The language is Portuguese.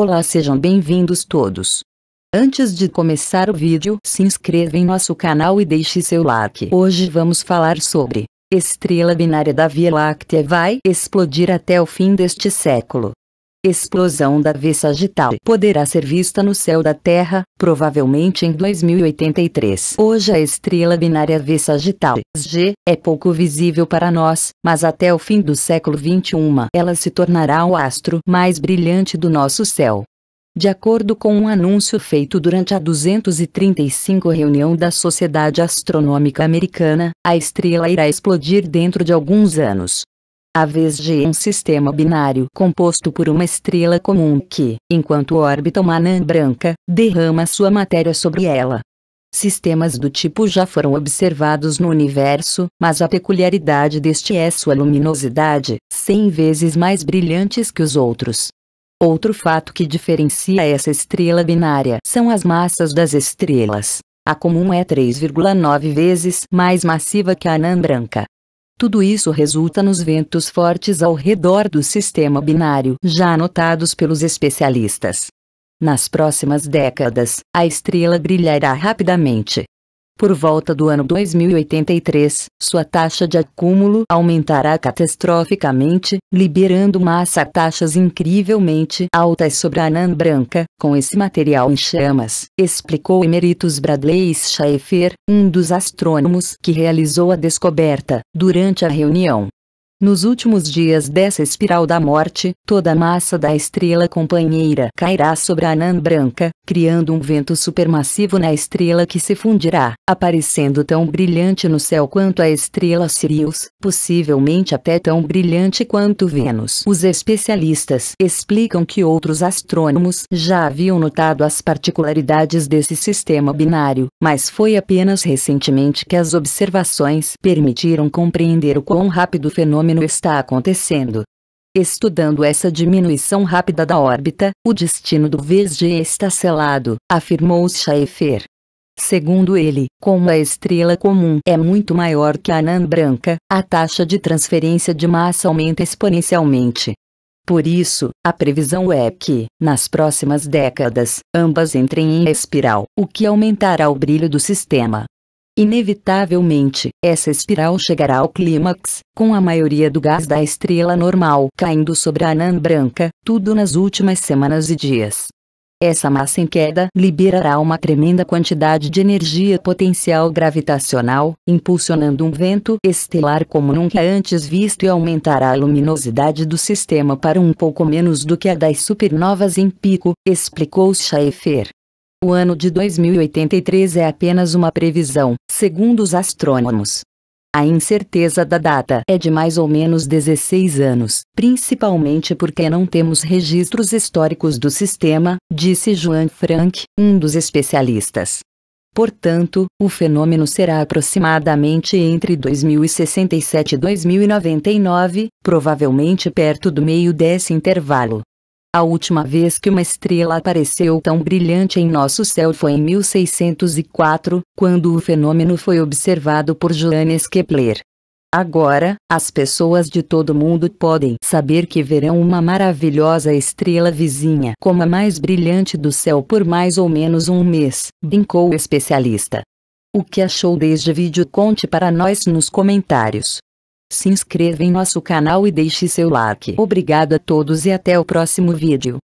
Olá sejam bem-vindos todos. Antes de começar o vídeo se inscreva em nosso canal e deixe seu like. Hoje vamos falar sobre Estrela binária da Via Láctea vai explodir até o fim deste século. Explosão da V sagital poderá ser vista no céu da Terra, provavelmente em 2083. Hoje a estrela binária V sagital G é pouco visível para nós, mas até o fim do século 21 ela se tornará o astro mais brilhante do nosso céu. De acordo com um anúncio feito durante a 235 reunião da Sociedade Astronômica Americana, a estrela irá explodir dentro de alguns anos, a vez de um sistema binário composto por uma estrela comum que, enquanto órbita uma anã branca, derrama sua matéria sobre ela. Sistemas do tipo já foram observados no universo, mas a peculiaridade deste é sua luminosidade, 100 vezes mais brilhantes que os outros. Outro fato que diferencia essa estrela binária são as massas das estrelas. A comum é 3,9 vezes mais massiva que a anã branca, tudo isso resulta nos ventos fortes ao redor do sistema binário já notados pelos especialistas. Nas próximas décadas, a estrela brilhará rapidamente, por volta do ano 2083, sua taxa de acúmulo aumentará catastroficamente, liberando massa a taxas incrivelmente altas sobre a anã branca, com esse material em chamas, explicou Emeritus Bradley Schaefer, um dos astrônomos que realizou a descoberta, durante a reunião. Nos últimos dias dessa espiral da morte, toda a massa da estrela companheira cairá sobre a anã branca, criando um vento supermassivo na estrela que se fundirá, aparecendo tão brilhante no céu quanto a estrela Sirius, possivelmente até tão brilhante quanto Vênus. Os especialistas explicam que outros astrônomos já haviam notado as particularidades desse sistema binário, mas foi apenas recentemente que as observações permitiram compreender o quão rápido o fenômeno fenômeno está acontecendo. Estudando essa diminuição rápida da órbita, o destino do Vesge está selado, afirmou Schaefer. Segundo ele, como a estrela comum é muito maior que a anã branca, a taxa de transferência de massa aumenta exponencialmente. Por isso, a previsão é que, nas próximas décadas, ambas entrem em espiral, o que aumentará o brilho do sistema. Inevitavelmente, essa espiral chegará ao clímax, com a maioria do gás da estrela normal caindo sobre a anã branca, tudo nas últimas semanas e dias. Essa massa em queda liberará uma tremenda quantidade de energia potencial gravitacional, impulsionando um vento estelar como nunca antes visto e aumentará a luminosidade do sistema para um pouco menos do que a das supernovas em pico, explicou Schaefer. O ano de 2083 é apenas uma previsão, segundo os astrônomos. A incerteza da data é de mais ou menos 16 anos, principalmente porque não temos registros históricos do sistema, disse Joan Frank, um dos especialistas. Portanto, o fenômeno será aproximadamente entre 2067 e 2099, provavelmente perto do meio desse intervalo. A última vez que uma estrela apareceu tão brilhante em nosso céu foi em 1604, quando o fenômeno foi observado por Johannes Kepler. Agora, as pessoas de todo mundo podem saber que verão uma maravilhosa estrela vizinha como a mais brilhante do céu por mais ou menos um mês, brincou o especialista. O que achou deste vídeo conte para nós nos comentários. Se inscreva em nosso canal e deixe seu like. Obrigado a todos e até o próximo vídeo.